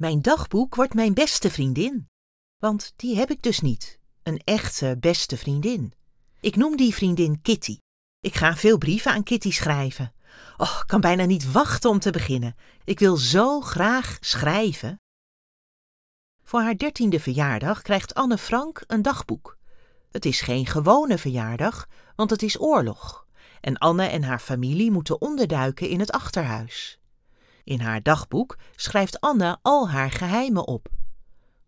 Mijn dagboek wordt mijn beste vriendin. Want die heb ik dus niet. Een echte beste vriendin. Ik noem die vriendin Kitty. Ik ga veel brieven aan Kitty schrijven. Och, kan bijna niet wachten om te beginnen. Ik wil zo graag schrijven. Voor haar dertiende verjaardag krijgt Anne Frank een dagboek. Het is geen gewone verjaardag, want het is oorlog. En Anne en haar familie moeten onderduiken in het achterhuis. In haar dagboek schrijft Anna al haar geheimen op.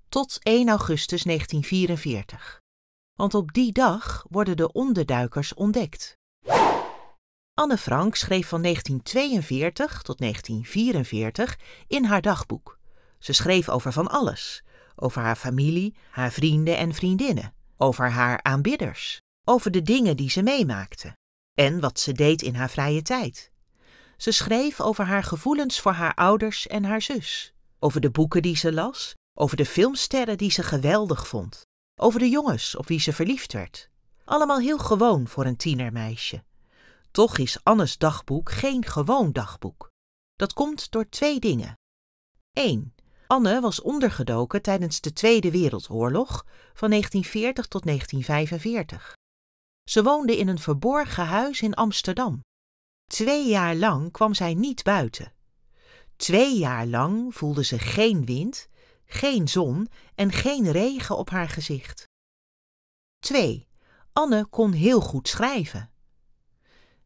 Tot 1 augustus 1944. Want op die dag worden de onderduikers ontdekt. Anne Frank schreef van 1942 tot 1944 in haar dagboek. Ze schreef over van alles: over haar familie, haar vrienden en vriendinnen, over haar aanbidders, over de dingen die ze meemaakte en wat ze deed in haar vrije tijd. Ze schreef over haar gevoelens voor haar ouders en haar zus, over de boeken die ze las, over de filmsterren die ze geweldig vond, over de jongens op wie ze verliefd werd. Allemaal heel gewoon voor een tienermeisje. Toch is Anne's dagboek geen gewoon dagboek. Dat komt door twee dingen. 1. Anne was ondergedoken tijdens de Tweede Wereldoorlog van 1940 tot 1945. Ze woonde in een verborgen huis in Amsterdam Twee jaar lang kwam zij niet buiten. Twee jaar lang voelde ze geen wind, geen zon en geen regen op haar gezicht. 2. Anne kon heel goed schrijven.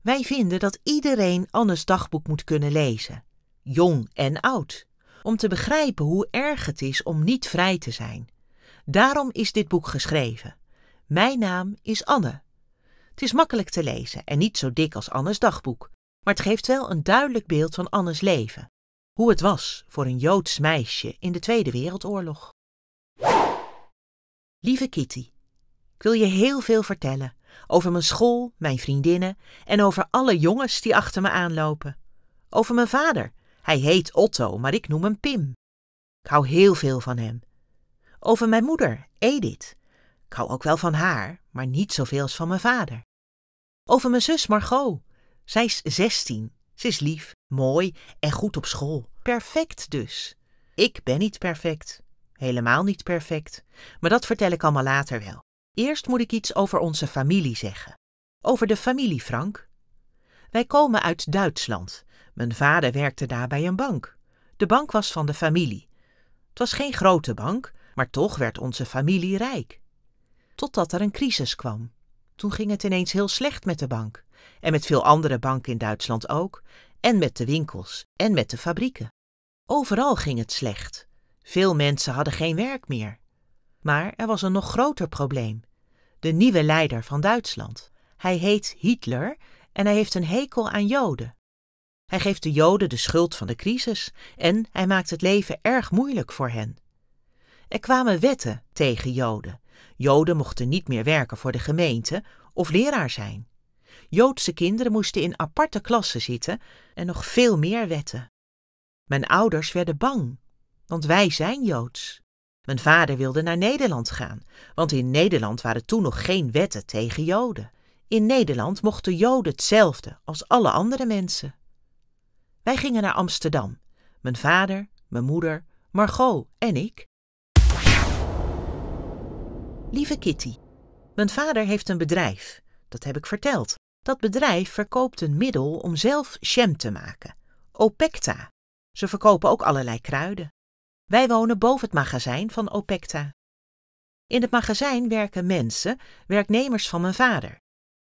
Wij vinden dat iedereen Anne's dagboek moet kunnen lezen, jong en oud, om te begrijpen hoe erg het is om niet vrij te zijn. Daarom is dit boek geschreven. Mijn naam is Anne. Het is makkelijk te lezen en niet zo dik als Anne's dagboek, maar het geeft wel een duidelijk beeld van Annes leven. Hoe het was voor een Joods meisje in de Tweede Wereldoorlog. Lieve Kitty, ik wil je heel veel vertellen over mijn school, mijn vriendinnen en over alle jongens die achter me aanlopen. Over mijn vader. Hij heet Otto, maar ik noem hem Pim. Ik hou heel veel van hem. Over mijn moeder, Edith. Ik hou ook wel van haar, maar niet zoveel als van mijn vader. Over mijn zus Margot. Zij is 16. Ze is lief, mooi en goed op school. Perfect dus. Ik ben niet perfect. Helemaal niet perfect. Maar dat vertel ik allemaal later wel. Eerst moet ik iets over onze familie zeggen. Over de familie, Frank. Wij komen uit Duitsland. Mijn vader werkte daar bij een bank. De bank was van de familie. Het was geen grote bank, maar toch werd onze familie rijk. Totdat er een crisis kwam. Toen ging het ineens heel slecht met de bank. En met veel andere banken in Duitsland ook. En met de winkels. En met de fabrieken. Overal ging het slecht. Veel mensen hadden geen werk meer. Maar er was een nog groter probleem. De nieuwe leider van Duitsland. Hij heet Hitler en hij heeft een hekel aan Joden. Hij geeft de Joden de schuld van de crisis en hij maakt het leven erg moeilijk voor hen. Er kwamen wetten tegen Joden Joden mochten niet meer werken voor de gemeente of leraar zijn. Joodse kinderen moesten in aparte klassen zitten en nog veel meer wetten. Mijn ouders werden bang, want wij zijn Joods. Mijn vader wilde naar Nederland gaan, want in Nederland waren toen nog geen wetten tegen Joden. In Nederland mochten Joden hetzelfde als alle andere mensen. Wij gingen naar Amsterdam, mijn vader, mijn moeder, Margot en ik. Lieve Kitty, mijn vader heeft een bedrijf. Dat heb ik verteld. Dat bedrijf verkoopt een middel om zelf jam te maken. Opecta. Ze verkopen ook allerlei kruiden. Wij wonen boven het magazijn van Opecta. In het magazijn werken mensen, werknemers van mijn vader.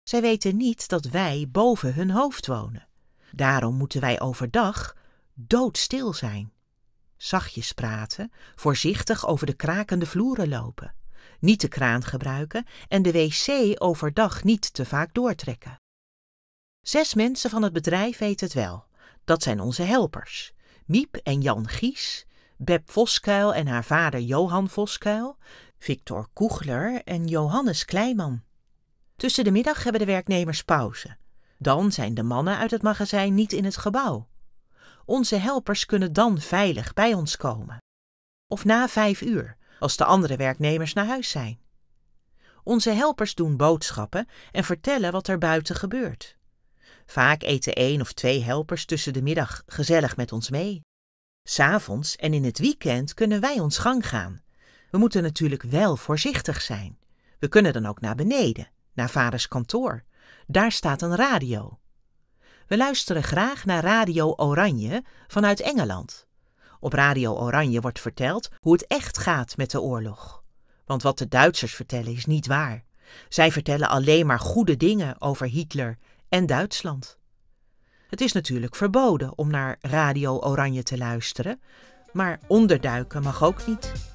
Zij weten niet dat wij boven hun hoofd wonen. Daarom moeten wij overdag doodstil zijn. Zachtjes praten, voorzichtig over de krakende vloeren lopen niet de kraan gebruiken en de wc overdag niet te vaak doortrekken. Zes mensen van het bedrijf weten het wel. Dat zijn onze helpers. Miep en Jan Gies, Beb Voskuil en haar vader Johan Voskuil, Victor Koegler en Johannes Kleiman. Tussen de middag hebben de werknemers pauze. Dan zijn de mannen uit het magazijn niet in het gebouw. Onze helpers kunnen dan veilig bij ons komen. Of na vijf uur, als de andere werknemers naar huis zijn. Onze helpers doen boodschappen en vertellen wat er buiten gebeurt. Vaak eten één of twee helpers tussen de middag gezellig met ons mee. S'avonds en in het weekend kunnen wij ons gang gaan. We moeten natuurlijk wel voorzichtig zijn. We kunnen dan ook naar beneden, naar vaders kantoor. Daar staat een radio. We luisteren graag naar Radio Oranje vanuit Engeland. Op Radio Oranje wordt verteld hoe het echt gaat met de oorlog. Want wat de Duitsers vertellen is niet waar. Zij vertellen alleen maar goede dingen over Hitler en Duitsland. Het is natuurlijk verboden om naar Radio Oranje te luisteren, maar onderduiken mag ook niet.